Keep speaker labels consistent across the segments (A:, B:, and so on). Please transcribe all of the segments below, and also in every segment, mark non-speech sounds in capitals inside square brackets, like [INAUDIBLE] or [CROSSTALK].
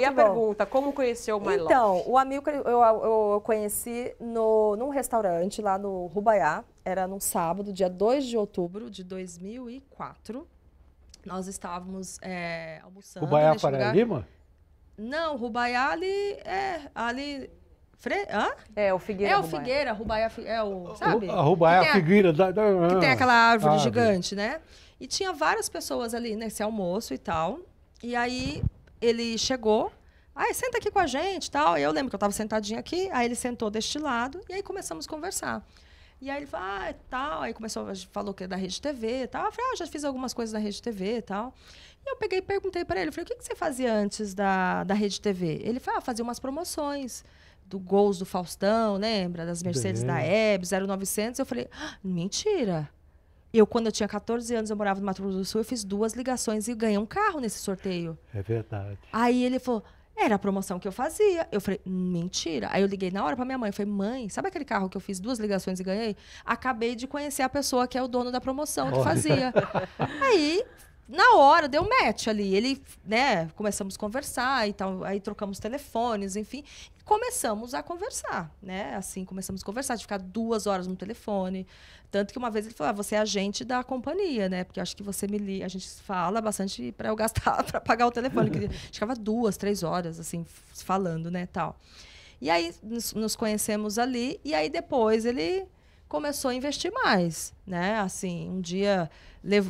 A: e a pergunta, como conheceu o My Então, Love? o amigo eu, eu, eu conheci no, num restaurante lá no Rubaiá. Era num sábado, dia 2 de outubro de 2004. Nós estávamos é, almoçando. Rubaiá para lugar. Lima? Não, Rubaiá ali é ali Fre... Hã? É, o Figueira. É o Figueira, Rubaiá é o, sabe? A a, Figueira. Da, da, que tem ah, aquela árvore, árvore gigante, né? E tinha várias pessoas ali nesse almoço e tal. E aí ele chegou, ah, senta aqui com a gente tal. E eu lembro que eu estava sentadinha aqui, aí ele sentou deste lado e aí começamos a conversar. E aí ele falou, ah, é tal. Aí começou, falou que é da Rede TV e tal. Eu falei, ah, já fiz algumas coisas da Rede TV e tal. E eu peguei e perguntei para ele, falei, o que, que você fazia antes da, da Rede TV? Ele falou, ah, fazia umas promoções do Gols do Faustão, lembra? Das Mercedes Bem. da Hebe, 0900. Eu falei, ah, mentira. Eu, quando eu tinha 14 anos, eu morava no Mato Grosso do Sul, eu fiz duas ligações e ganhei um carro nesse sorteio. É verdade. Aí ele falou, era a promoção que eu fazia. Eu falei, mentira. Aí eu liguei na hora para minha mãe. falei, mãe, sabe aquele carro que eu fiz duas ligações e ganhei? Acabei de conhecer a pessoa que é o dono da promoção que fazia. [LAUGHS] Aí, na hora, deu match ali. Ele, né, começamos a conversar e tal. Aí trocamos telefones, enfim começamos a conversar, né? Assim, começamos a conversar, de ficar duas horas no telefone. Tanto que uma vez ele falou: ah, você é agente da companhia, né? Porque acho que você me li... A gente fala bastante [LAUGHS] para eu gastar, [LAUGHS] para pagar o telefone. Que [LAUGHS] ficava duas, três horas, assim, falando, né? Tal. E aí nos, nos conhecemos ali, e aí depois ele começou a investir mais, né? Assim, um dia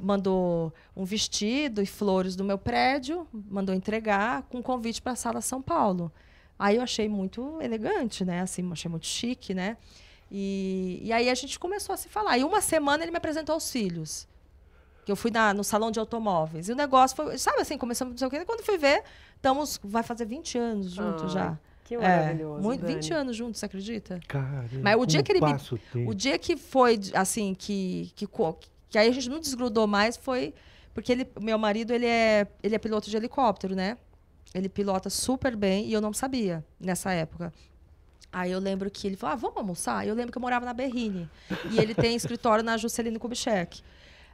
A: mandou um vestido e flores do meu prédio, mandou entregar com um convite para a sala São Paulo. Aí eu achei muito elegante, né? Assim, achei muito chique, né? E, e aí a gente começou a se falar. E uma semana ele me apresentou aos filhos. Que eu fui na, no salão de automóveis. E o negócio foi, sabe assim, começamos não sei o quê. Quando fui ver, estamos, vai fazer 20 anos juntos ah. já. Que é, maravilhoso. É, muito, 20 anos juntos, você acredita? Cara, Mas o dia que ele me, o dia que foi assim que, que que aí a gente não desgrudou mais foi porque ele, meu marido, ele é ele é piloto de helicóptero, né? Ele pilota super bem e eu não sabia nessa época. Aí eu lembro que ele falou: ah, vamos almoçar? Eu lembro que eu morava na Berrine. E ele tem escritório na Juscelino Kubitschek.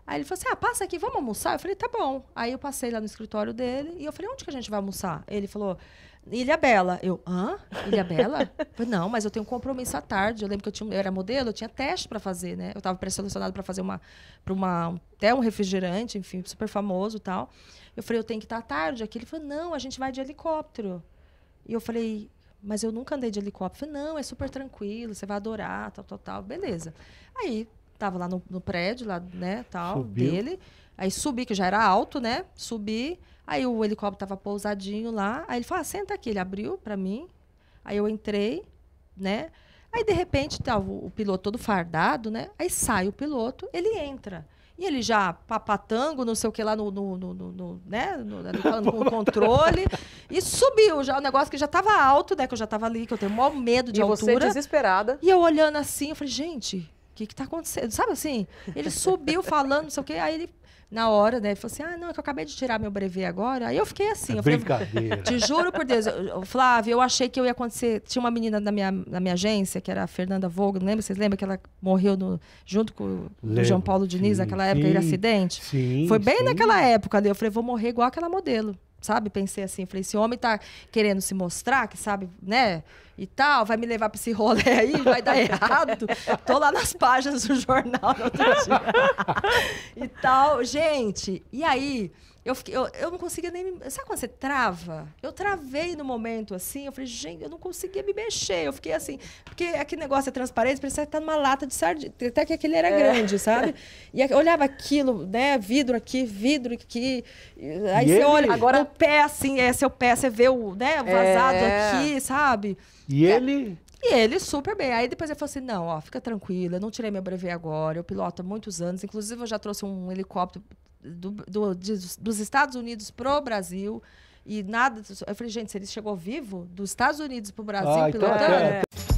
A: Aí ele falou assim: ah, passa aqui, vamos almoçar? Eu falei: tá bom. Aí eu passei lá no escritório dele e eu falei: onde que a gente vai almoçar? Ele falou: Ilha Bela. Eu, hã? Ilha Bela? [LAUGHS] falei, não, mas eu tenho um compromisso à tarde. Eu lembro que eu, tinha, eu era modelo, eu tinha teste para fazer, né? Eu estava pré-selecionado para fazer uma, pra uma, até um refrigerante, enfim, super famoso e tal. Eu falei, eu tenho que estar à tarde aqui. Ele falou, não, a gente vai de helicóptero. E eu falei, mas eu nunca andei de helicóptero. Eu falei, não, é super tranquilo, você vai adorar, tal, tal, tal. Beleza. Aí Tava lá no, no prédio, lá, né, tal, Subiu. dele. Aí subi, que já era alto, né? Subi. Aí o helicóptero tava pousadinho lá. Aí ele falou: ah, senta aqui. Ele abriu para mim. Aí eu entrei, né? Aí de repente tava tá, o, o piloto todo fardado, né? Aí sai o piloto, ele entra. E ele já papatango, não sei o que lá no, no, no, no né? [LAUGHS] com o controle. e subiu já o negócio que já estava alto, né? Que eu já estava ali, que eu tenho o maior medo de e altura. E você desesperada. E eu olhando assim, eu falei, gente, o que está acontecendo? Sabe assim? Ele subiu falando, não sei o quê, aí ele, na hora, né, ele falou assim, ah, não, é que eu acabei de tirar meu brevet agora. Aí eu fiquei assim. É eu brincadeira. Falei, Te juro por Deus, eu, Flávio, eu achei que eu ia acontecer, tinha uma menina na minha, na minha agência, que era a Fernanda Vogue, não lembra? Vocês lembram que ela morreu no, junto com o João Paulo Diniz sim, naquela época, sim, acidente? Sim, Foi bem sim. naquela época né? eu falei, vou morrer igual aquela modelo sabe? Pensei assim, falei, esse homem tá querendo se mostrar, que sabe, né? e tal, vai me levar para esse rolê aí, vai dar errado. Tô lá nas páginas do jornal no outro dia. e tal. Gente, e aí? Eu, fiquei, eu, eu não conseguia nem. Me, sabe quando você trava? Eu travei no momento assim. Eu falei, gente, eu não conseguia me mexer. Eu fiquei assim. Porque aquele negócio é transparente, parecia que tá numa lata de sardinha. Até que aquele era é. grande, sabe? E eu olhava aquilo, né? Vidro aqui, vidro aqui. Aí e você ele? olha. Agora... O pé, assim, é seu pé, você vê o né, vazado é. aqui, sabe? E é. ele. E ele super bem. Aí depois ele falou assim: não, ó, fica tranquila, não tirei meu brevet agora, eu piloto há muitos anos. Inclusive, eu já trouxe um helicóptero do, do, de, dos Estados Unidos pro Brasil. E nada. Eu falei, gente, se ele chegou vivo dos Estados Unidos pro Brasil ah, então pilotando. Então, é. É.